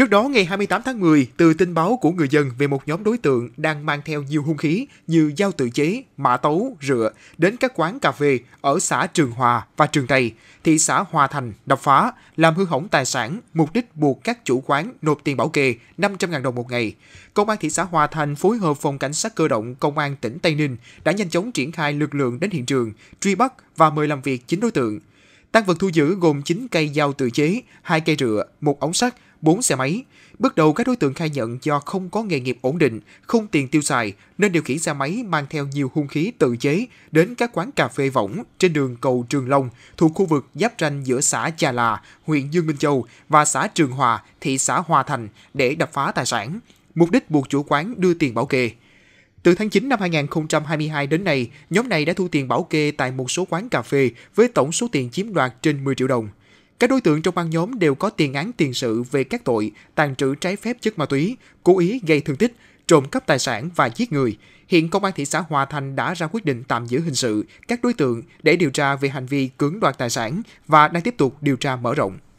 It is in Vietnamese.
Trước đó, ngày 28 tháng 10, từ tin báo của người dân về một nhóm đối tượng đang mang theo nhiều hung khí như dao tự chế, mã tấu, rượu đến các quán cà phê ở xã Trường Hòa và Trường Tây, thị xã Hòa Thành đập phá, làm hư hỏng tài sản, mục đích buộc các chủ quán nộp tiền bảo kê 500.000 đồng một ngày. Công an thị xã Hòa Thành phối hợp phòng cảnh sát cơ động công an tỉnh Tây Ninh đã nhanh chóng triển khai lực lượng đến hiện trường, truy bắt và mời làm việc 9 đối tượng. Tăng vật thu giữ gồm 9 cây dao tự chế, 2 cây rựa, một ống sắt, 4 xe máy. Bước đầu các đối tượng khai nhận do không có nghề nghiệp ổn định, không tiền tiêu xài nên điều khiển xe máy mang theo nhiều hung khí tự chế đến các quán cà phê võng trên đường cầu Trường Long thuộc khu vực giáp ranh giữa xã Trà Là, huyện Dương Minh Châu và xã Trường Hòa, thị xã Hòa Thành để đập phá tài sản. Mục đích buộc chủ quán đưa tiền bảo kê. Từ tháng 9 năm 2022 đến nay, nhóm này đã thu tiền bảo kê tại một số quán cà phê với tổng số tiền chiếm đoạt trên 10 triệu đồng. Các đối tượng trong băng nhóm đều có tiền án tiền sự về các tội tàn trữ trái phép chất ma túy, cố ý gây thương tích, trộm cắp tài sản và giết người. Hiện công an thị xã Hòa Thành đã ra quyết định tạm giữ hình sự các đối tượng để điều tra về hành vi cưỡng đoạt tài sản và đang tiếp tục điều tra mở rộng.